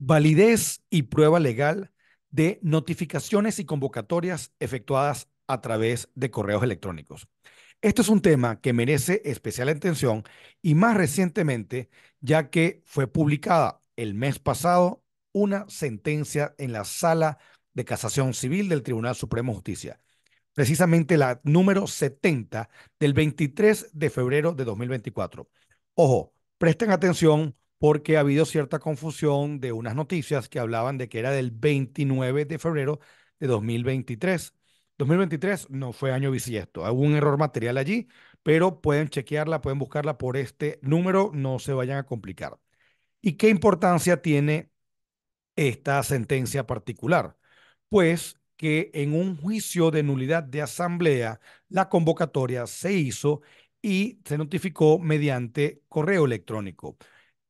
validez y prueba legal de notificaciones y convocatorias efectuadas a través de correos electrónicos. Este es un tema que merece especial atención y más recientemente, ya que fue publicada el mes pasado una sentencia en la Sala de Casación Civil del Tribunal Supremo de Justicia, precisamente la número 70 del 23 de febrero de 2024. Ojo, presten atención porque ha habido cierta confusión de unas noticias que hablaban de que era del 29 de febrero de 2023. 2023 no fue año bisiesto, hubo un error material allí, pero pueden chequearla, pueden buscarla por este número, no se vayan a complicar. ¿Y qué importancia tiene esta sentencia particular? Pues que en un juicio de nulidad de asamblea, la convocatoria se hizo y se notificó mediante correo electrónico.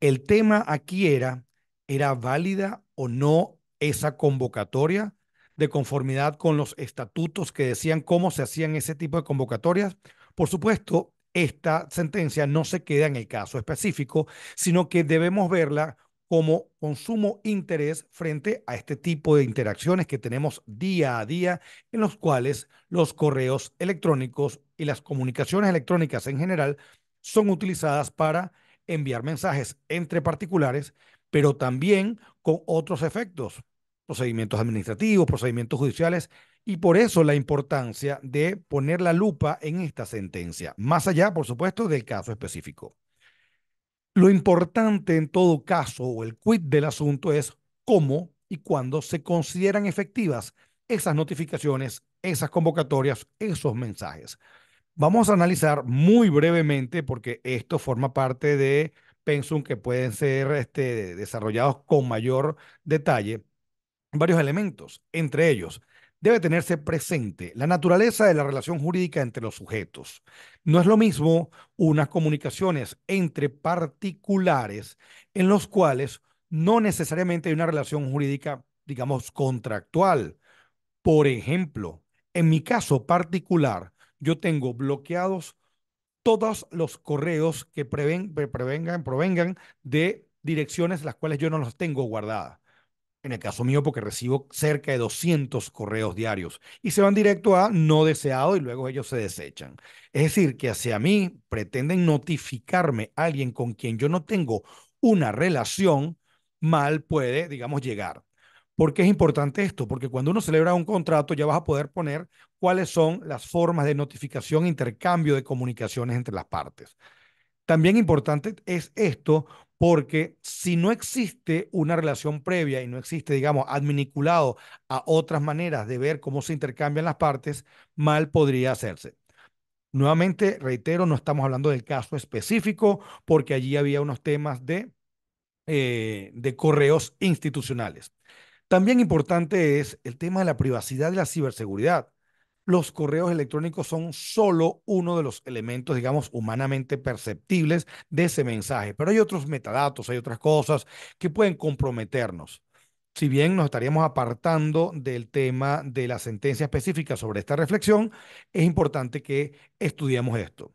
El tema aquí era, ¿era válida o no esa convocatoria de conformidad con los estatutos que decían cómo se hacían ese tipo de convocatorias? Por supuesto, esta sentencia no se queda en el caso específico, sino que debemos verla como consumo interés frente a este tipo de interacciones que tenemos día a día, en los cuales los correos electrónicos y las comunicaciones electrónicas en general son utilizadas para enviar mensajes entre particulares, pero también con otros efectos, procedimientos administrativos, procedimientos judiciales, y por eso la importancia de poner la lupa en esta sentencia, más allá, por supuesto, del caso específico. Lo importante en todo caso, o el quid del asunto, es cómo y cuándo se consideran efectivas esas notificaciones, esas convocatorias, esos mensajes. Vamos a analizar muy brevemente, porque esto forma parte de pensum que pueden ser este, desarrollados con mayor detalle, varios elementos. Entre ellos, debe tenerse presente la naturaleza de la relación jurídica entre los sujetos. No es lo mismo unas comunicaciones entre particulares en los cuales no necesariamente hay una relación jurídica, digamos, contractual. Por ejemplo, en mi caso particular, yo tengo bloqueados todos los correos que prevengan, provengan de direcciones las cuales yo no los tengo guardadas. En el caso mío, porque recibo cerca de 200 correos diarios y se van directo a no deseado y luego ellos se desechan. Es decir, que hacia mí pretenden notificarme a alguien con quien yo no tengo una relación, mal puede, digamos, llegar. ¿Por qué es importante esto? Porque cuando uno celebra un contrato ya vas a poder poner cuáles son las formas de notificación e intercambio de comunicaciones entre las partes. También importante es esto porque si no existe una relación previa y no existe, digamos, adminiculado a otras maneras de ver cómo se intercambian las partes, mal podría hacerse. Nuevamente, reitero, no estamos hablando del caso específico porque allí había unos temas de, eh, de correos institucionales. También importante es el tema de la privacidad y la ciberseguridad los correos electrónicos son solo uno de los elementos, digamos, humanamente perceptibles de ese mensaje. Pero hay otros metadatos, hay otras cosas que pueden comprometernos. Si bien nos estaríamos apartando del tema de la sentencia específica sobre esta reflexión, es importante que estudiemos esto.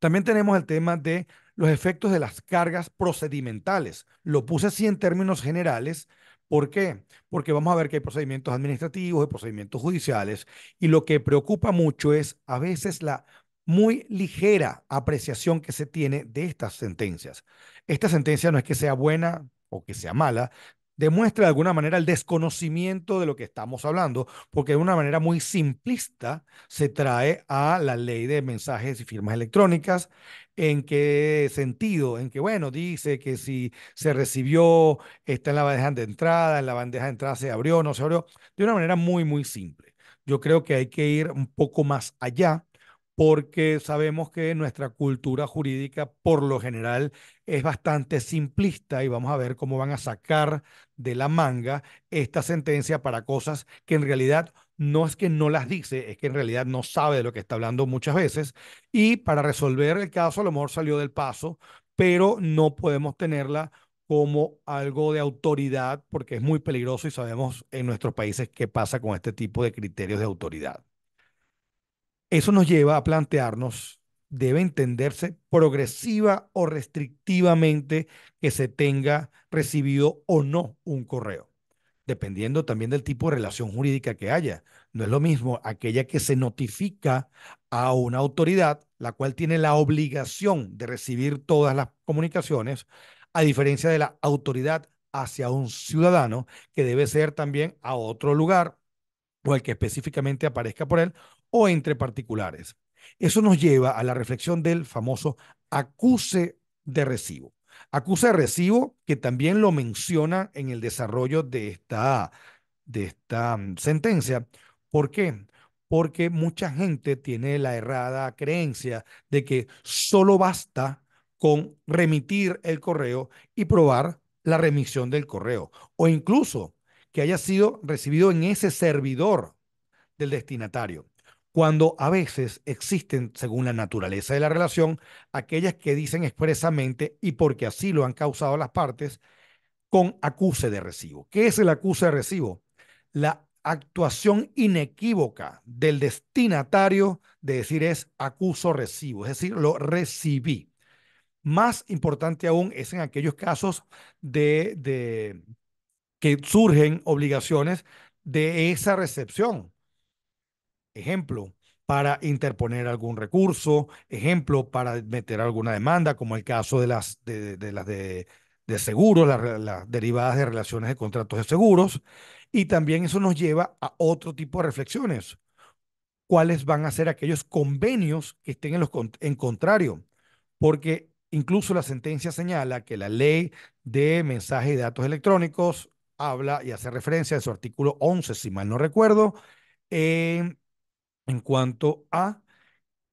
También tenemos el tema de los efectos de las cargas procedimentales. Lo puse así en términos generales ¿Por qué? Porque vamos a ver que hay procedimientos administrativos hay procedimientos judiciales y lo que preocupa mucho es a veces la muy ligera apreciación que se tiene de estas sentencias. Esta sentencia no es que sea buena o que sea mala, demuestra de alguna manera el desconocimiento de lo que estamos hablando, porque de una manera muy simplista se trae a la ley de mensajes y firmas electrónicas. ¿En qué sentido? En qué bueno, dice que si se recibió, está en la bandeja de entrada, en la bandeja de entrada se abrió, no se abrió, de una manera muy, muy simple. Yo creo que hay que ir un poco más allá porque sabemos que nuestra cultura jurídica por lo general es bastante simplista y vamos a ver cómo van a sacar de la manga esta sentencia para cosas que en realidad no es que no las dice, es que en realidad no sabe de lo que está hablando muchas veces y para resolver el caso a lo mejor salió del paso, pero no podemos tenerla como algo de autoridad porque es muy peligroso y sabemos en nuestros países qué pasa con este tipo de criterios de autoridad. Eso nos lleva a plantearnos, debe entenderse progresiva o restrictivamente que se tenga recibido o no un correo, dependiendo también del tipo de relación jurídica que haya. No es lo mismo aquella que se notifica a una autoridad, la cual tiene la obligación de recibir todas las comunicaciones, a diferencia de la autoridad hacia un ciudadano que debe ser también a otro lugar o el que específicamente aparezca por él o entre particulares. Eso nos lleva a la reflexión del famoso acuse de recibo. Acuse de recibo que también lo menciona en el desarrollo de esta, de esta mm, sentencia. ¿Por qué? Porque mucha gente tiene la errada creencia de que solo basta con remitir el correo y probar la remisión del correo o incluso que haya sido recibido en ese servidor del destinatario cuando a veces existen, según la naturaleza de la relación, aquellas que dicen expresamente y porque así lo han causado las partes, con acuse de recibo. ¿Qué es el acuse de recibo? La actuación inequívoca del destinatario de decir es acuso recibo, es decir, lo recibí. Más importante aún es en aquellos casos de, que surgen obligaciones de esa recepción, Ejemplo, para interponer algún recurso, ejemplo, para meter alguna demanda, como el caso de las de, las de, seguros, las, derivadas de relaciones de contratos de seguros. Y también eso nos lleva a otro tipo de reflexiones. ¿Cuáles van a ser aquellos convenios que estén en, los, en contrario? Porque incluso la sentencia señala que la ley de mensaje y datos electrónicos habla y hace referencia a su artículo 11, si mal no recuerdo, en en cuanto a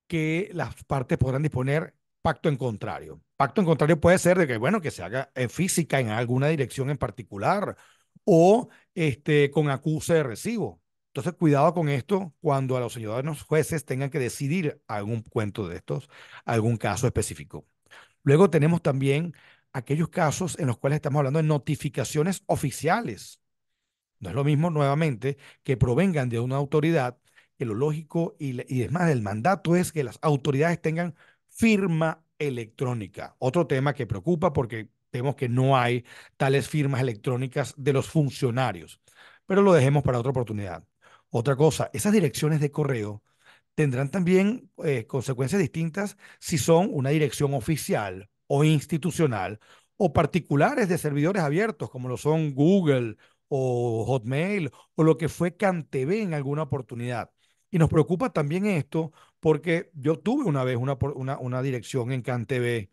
que las partes podrán disponer pacto en contrario. Pacto en contrario puede ser de que, bueno, que se haga en eh, física en alguna dirección en particular o este, con acuse de recibo. Entonces, cuidado con esto cuando a los ciudadanos jueces tengan que decidir algún cuento de estos, algún caso específico. Luego tenemos también aquellos casos en los cuales estamos hablando de notificaciones oficiales. No es lo mismo, nuevamente, que provengan de una autoridad que lo lógico y, y es más, el mandato es que las autoridades tengan firma electrónica. Otro tema que preocupa porque vemos que no hay tales firmas electrónicas de los funcionarios, pero lo dejemos para otra oportunidad. Otra cosa, esas direcciones de correo tendrán también eh, consecuencias distintas si son una dirección oficial o institucional o particulares de servidores abiertos como lo son Google o Hotmail o lo que fue CanTV en alguna oportunidad. Y nos preocupa también esto porque yo tuve una vez una, una, dirección en CanTV.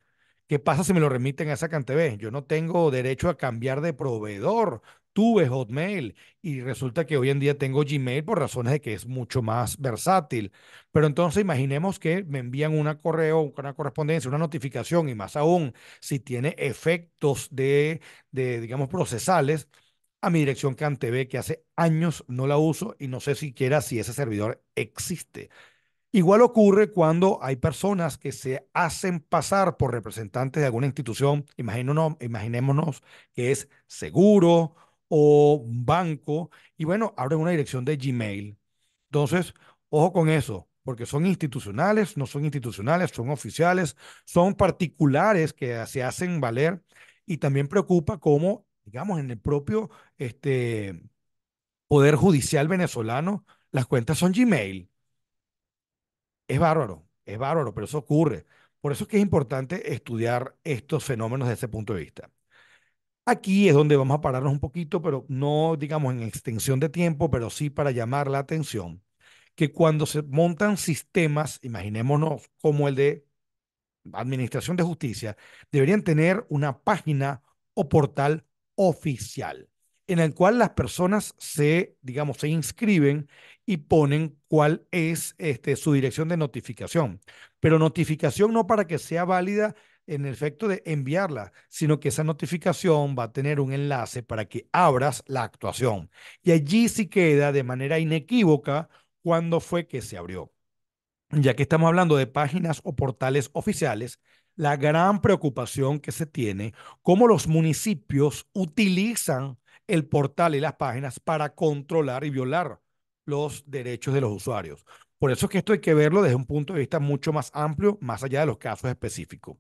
¿Qué pasa si me lo remiten a esa CanTV? Yo no tengo derecho a cambiar de proveedor. Tuve Hotmail y resulta que hoy en día tengo Gmail por razones de que es mucho más versátil. Pero entonces imaginemos que me envían una correo, una correspondencia, una notificación y más aún si tiene efectos de, de digamos, procesales a mi dirección CanTV, que hace años no la uso y no sé siquiera si ese servidor existe. Igual ocurre cuando hay personas que se hacen pasar por representantes de alguna institución, imaginémonos, imaginémonos que es seguro o banco, y bueno, abren una dirección de Gmail. Entonces, ojo con eso, porque son institucionales, no son institucionales, son oficiales, son particulares que se hacen valer y también preocupa cómo digamos, en el propio este, Poder Judicial venezolano, las cuentas son Gmail. Es bárbaro, es bárbaro, pero eso ocurre. Por eso es que es importante estudiar estos fenómenos desde ese punto de vista. Aquí es donde vamos a pararnos un poquito, pero no, digamos, en extensión de tiempo, pero sí para llamar la atención, que cuando se montan sistemas, imaginémonos como el de Administración de Justicia, deberían tener una página o portal oficial, en el cual las personas se, digamos, se inscriben y ponen cuál es este, su dirección de notificación. Pero notificación no para que sea válida en el efecto de enviarla, sino que esa notificación va a tener un enlace para que abras la actuación. Y allí sí queda de manera inequívoca cuándo fue que se abrió. Ya que estamos hablando de páginas o portales oficiales, la gran preocupación que se tiene, cómo los municipios utilizan el portal y las páginas para controlar y violar los derechos de los usuarios. Por eso es que esto hay que verlo desde un punto de vista mucho más amplio, más allá de los casos específicos.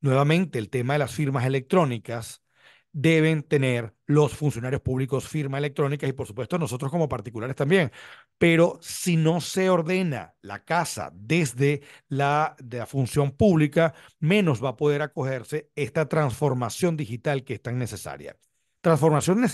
Nuevamente, el tema de las firmas electrónicas deben tener los funcionarios públicos firma electrónica y por supuesto nosotros como particulares también. Pero si no se ordena la casa desde la, de la función pública, menos va a poder acogerse esta transformación digital que es tan necesaria. Transformación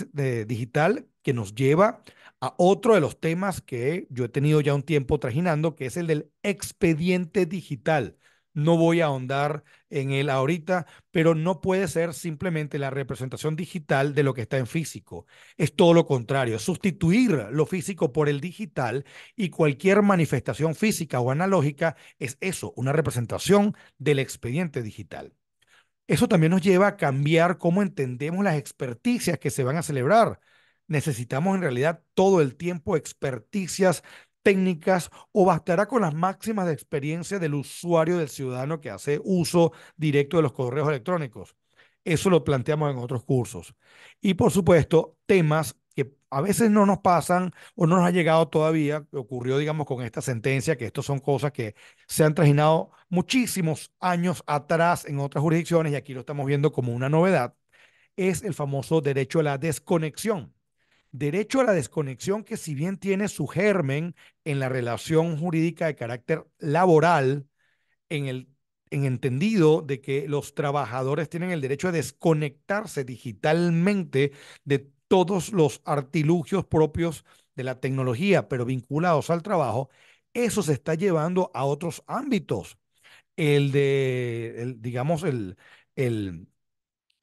digital que nos lleva a otro de los temas que yo he tenido ya un tiempo trajinando, que es el del expediente digital. No voy a ahondar en él ahorita, pero no puede ser simplemente la representación digital de lo que está en físico. Es todo lo contrario, sustituir lo físico por el digital y cualquier manifestación física o analógica es eso, una representación del expediente digital. Eso también nos lleva a cambiar cómo entendemos las experticias que se van a celebrar. Necesitamos en realidad todo el tiempo experticias técnicas o bastará con las máximas de experiencia del usuario, del ciudadano que hace uso directo de los correos electrónicos. Eso lo planteamos en otros cursos. Y por supuesto, temas que a veces no nos pasan o no nos ha llegado todavía, ocurrió, digamos, con esta sentencia, que estos son cosas que se han trajinado muchísimos años atrás en otras jurisdicciones y aquí lo estamos viendo como una novedad, es el famoso derecho a la desconexión derecho a la desconexión que si bien tiene su germen en la relación jurídica de carácter laboral, en el en entendido de que los trabajadores tienen el derecho a desconectarse digitalmente de todos los artilugios propios de la tecnología, pero vinculados al trabajo, eso se está llevando a otros ámbitos. El de, digamos, el, el,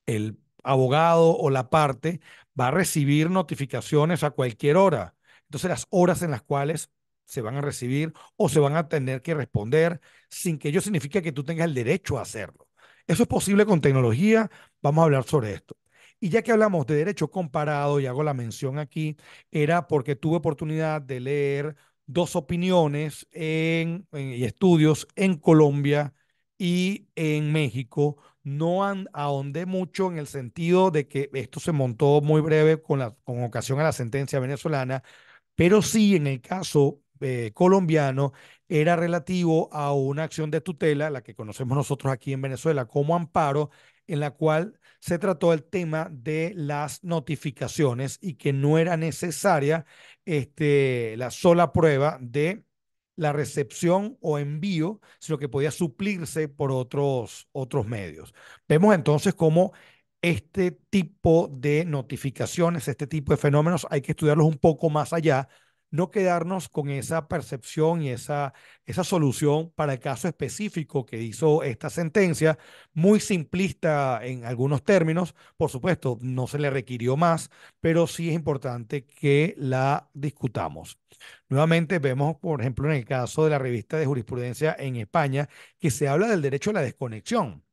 el abogado o la parte va a recibir notificaciones a cualquier hora. Entonces, las horas en las cuales se van a recibir o se van a tener que responder sin que ello signifique que tú tengas el derecho a hacerlo. Eso es posible con tecnología. Vamos a hablar sobre esto. Y ya que hablamos de derecho comparado, y hago la mención aquí, era porque tuve oportunidad de leer dos opiniones en, y estudios en Colombia y en México no ahondé mucho en el sentido de que esto se montó muy breve con, la, con ocasión a la sentencia venezolana, pero sí en el caso eh, colombiano era relativo a una acción de tutela, la que conocemos nosotros aquí en Venezuela como amparo, en la cual se trató el tema de las notificaciones y que no era necesaria este, la sola prueba de la recepción o envío, sino que podía suplirse por otros, otros medios. Vemos entonces cómo este tipo de notificaciones, este tipo de fenómenos, hay que estudiarlos un poco más allá no quedarnos con esa percepción y esa, esa solución para el caso específico que hizo esta sentencia, muy simplista en algunos términos, por supuesto, no se le requirió más, pero sí es importante que la discutamos. Nuevamente vemos, por ejemplo, en el caso de la revista de jurisprudencia en España, que se habla del derecho a la desconexión.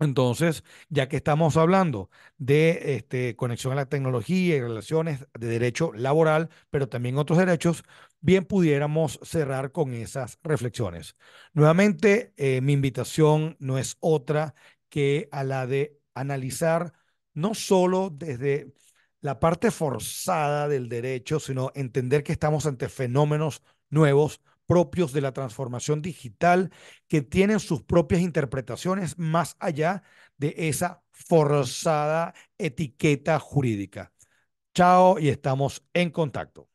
Entonces, ya que estamos hablando de este, conexión a la tecnología y relaciones de derecho laboral, pero también otros derechos, bien pudiéramos cerrar con esas reflexiones. Nuevamente, eh, mi invitación no es otra que a la de analizar no solo desde la parte forzada del derecho, sino entender que estamos ante fenómenos nuevos, propios de la transformación digital, que tienen sus propias interpretaciones más allá de esa forzada etiqueta jurídica. Chao y estamos en contacto.